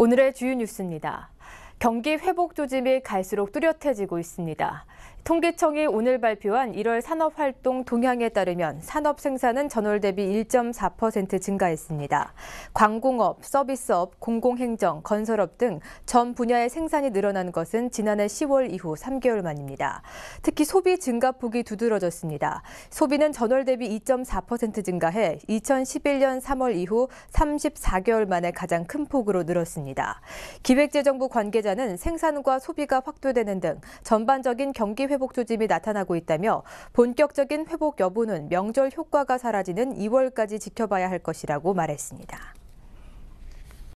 오늘의 주요 뉴스입니다. 경기 회복 조짐이 갈수록 뚜렷해지고 있습니다. 통계청이 오늘 발표한 1월 산업활동 동향에 따르면 산업 생산은 전월 대비 1.4% 증가했습니다. 광공업, 서비스업, 공공행정, 건설업 등 전 분야의 생산이 늘어난 것은 지난해 10월 이후 3개월 만입니다. 특히 소비 증가폭이 두드러졌습니다. 소비는 전월 대비 2.4% 증가해 2011년 3월 이후 34개월 만에 가장 큰 폭으로 늘었습니다. 기획재정부 관계자 근로자는 생산과 소비가 확대되는 등 전반적인 경기 회복 조짐이 나타나고 있다며 본격적인 회복 여부는 명절 효과가 사라지는 2월까지 지켜봐야 할 것이라고 말했습니다.